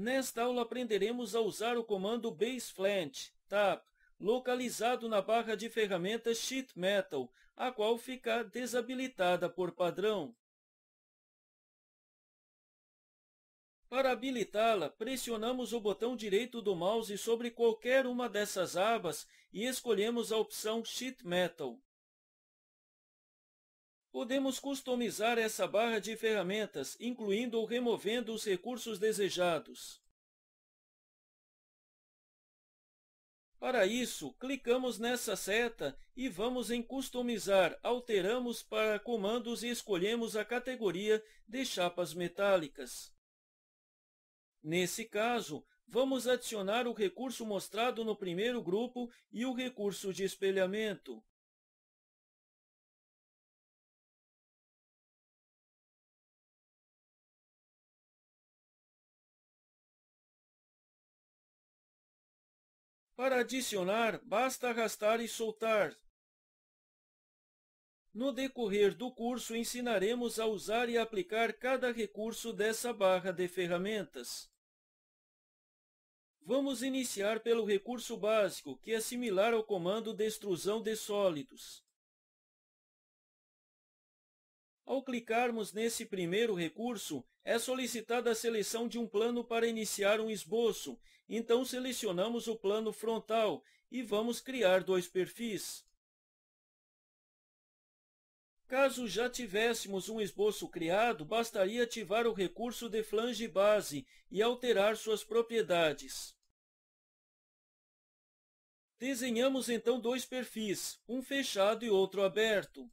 Nesta aula aprenderemos a usar o comando baseflant, TAP, localizado na barra de ferramentas Sheet Metal, a qual fica desabilitada por padrão. Para habilitá-la, pressionamos o botão direito do mouse sobre qualquer uma dessas abas e escolhemos a opção Sheet Metal. Podemos customizar essa barra de ferramentas, incluindo ou removendo os recursos desejados. Para isso, clicamos nessa seta e vamos em Customizar, alteramos para Comandos e escolhemos a categoria de chapas metálicas. Nesse caso, vamos adicionar o recurso mostrado no primeiro grupo e o recurso de espelhamento. Para adicionar, basta arrastar e soltar. No decorrer do curso, ensinaremos a usar e aplicar cada recurso dessa barra de ferramentas. Vamos iniciar pelo recurso básico, que é similar ao comando de extrusão de sólidos. Ao clicarmos nesse primeiro recurso, é solicitada a seleção de um plano para iniciar um esboço então selecionamos o plano frontal e vamos criar dois perfis. Caso já tivéssemos um esboço criado, bastaria ativar o recurso de flange base e alterar suas propriedades. Desenhamos então dois perfis, um fechado e outro aberto.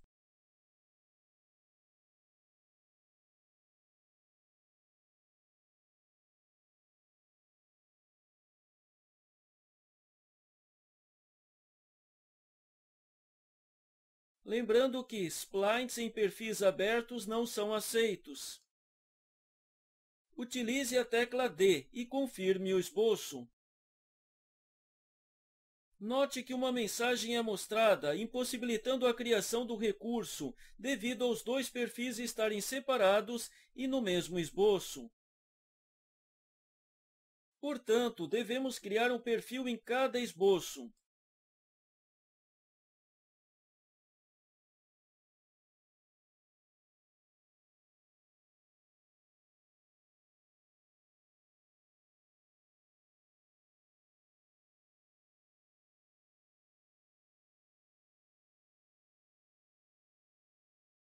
Lembrando que splines em perfis abertos não são aceitos. Utilize a tecla D e confirme o esboço. Note que uma mensagem é mostrada, impossibilitando a criação do recurso, devido aos dois perfis estarem separados e no mesmo esboço. Portanto, devemos criar um perfil em cada esboço.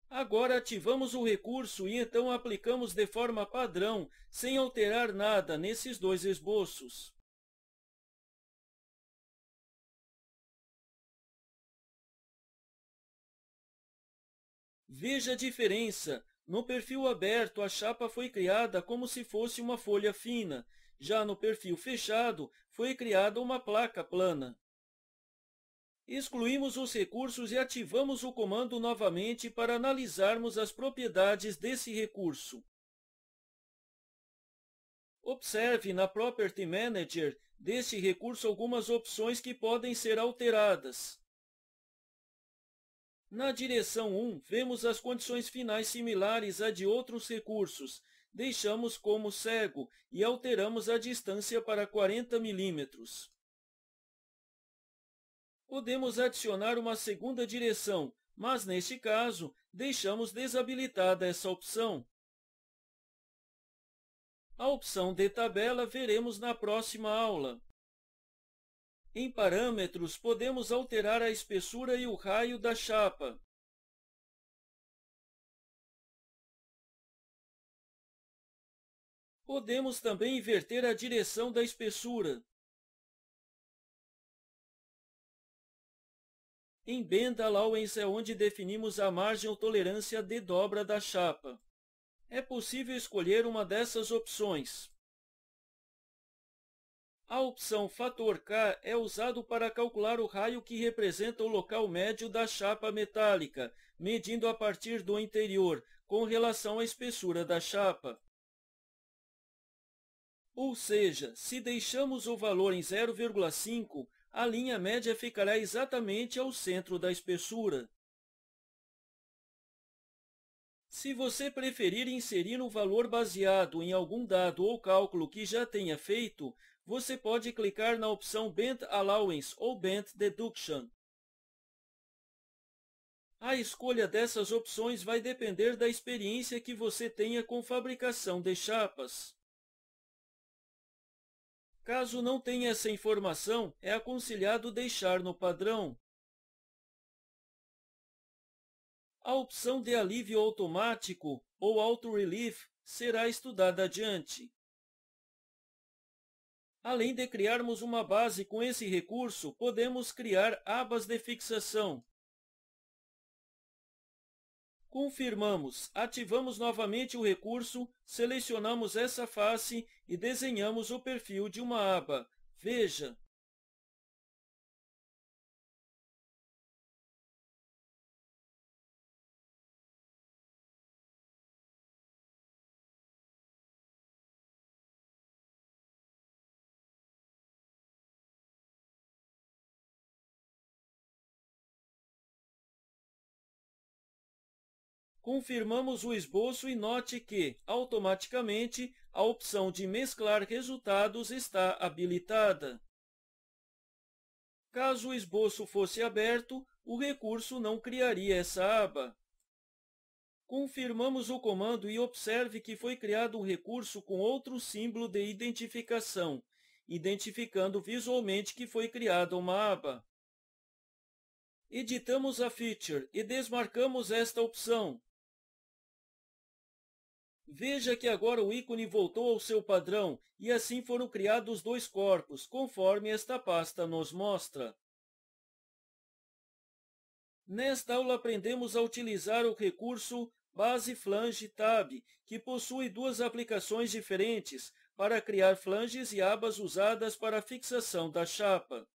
Agora ativamos o recurso e então aplicamos de forma padrão, sem alterar nada nesses dois esboços. Veja a diferença. No perfil aberto, a chapa foi criada como se fosse uma folha fina. Já no perfil fechado, foi criada uma placa plana. Excluímos os recursos e ativamos o comando novamente para analisarmos as propriedades desse recurso. Observe na Property Manager deste recurso algumas opções que podem ser alteradas. Na direção 1, vemos as condições finais similares à de outros recursos. Deixamos como cego e alteramos a distância para 40 milímetros. Podemos adicionar uma segunda direção, mas neste caso, deixamos desabilitada essa opção. A opção de tabela veremos na próxima aula. Em parâmetros, podemos alterar a espessura e o raio da chapa. Podemos também inverter a direção da espessura. Em benda Bendalawens é onde definimos a margem ou tolerância de dobra da chapa. É possível escolher uma dessas opções. A opção fator K é usado para calcular o raio que representa o local médio da chapa metálica, medindo a partir do interior, com relação à espessura da chapa. Ou seja, se deixamos o valor em 0,5, a linha média ficará exatamente ao centro da espessura. Se você preferir inserir um valor baseado em algum dado ou cálculo que já tenha feito, você pode clicar na opção Bent Allowance ou Bent Deduction. A escolha dessas opções vai depender da experiência que você tenha com fabricação de chapas. Caso não tenha essa informação, é aconselhado deixar no padrão. A opção de alívio automático ou auto-relief será estudada adiante. Além de criarmos uma base com esse recurso, podemos criar abas de fixação, Confirmamos, ativamos novamente o recurso, selecionamos essa face e desenhamos o perfil de uma aba. Veja, confirmamos o esboço e note que, automaticamente, a opção de mesclar resultados está habilitada. Caso o esboço fosse aberto, o recurso não criaria essa aba. Confirmamos o comando e observe que foi criado um recurso com outro símbolo de identificação, identificando visualmente que foi criada uma aba. Editamos a feature e desmarcamos esta opção, Veja que agora o ícone voltou ao seu padrão, e assim foram criados dois corpos, conforme esta pasta nos mostra. Nesta aula aprendemos a utilizar o recurso Base Flange Tab, que possui duas aplicações diferentes para criar flanges e abas usadas para fixação da chapa.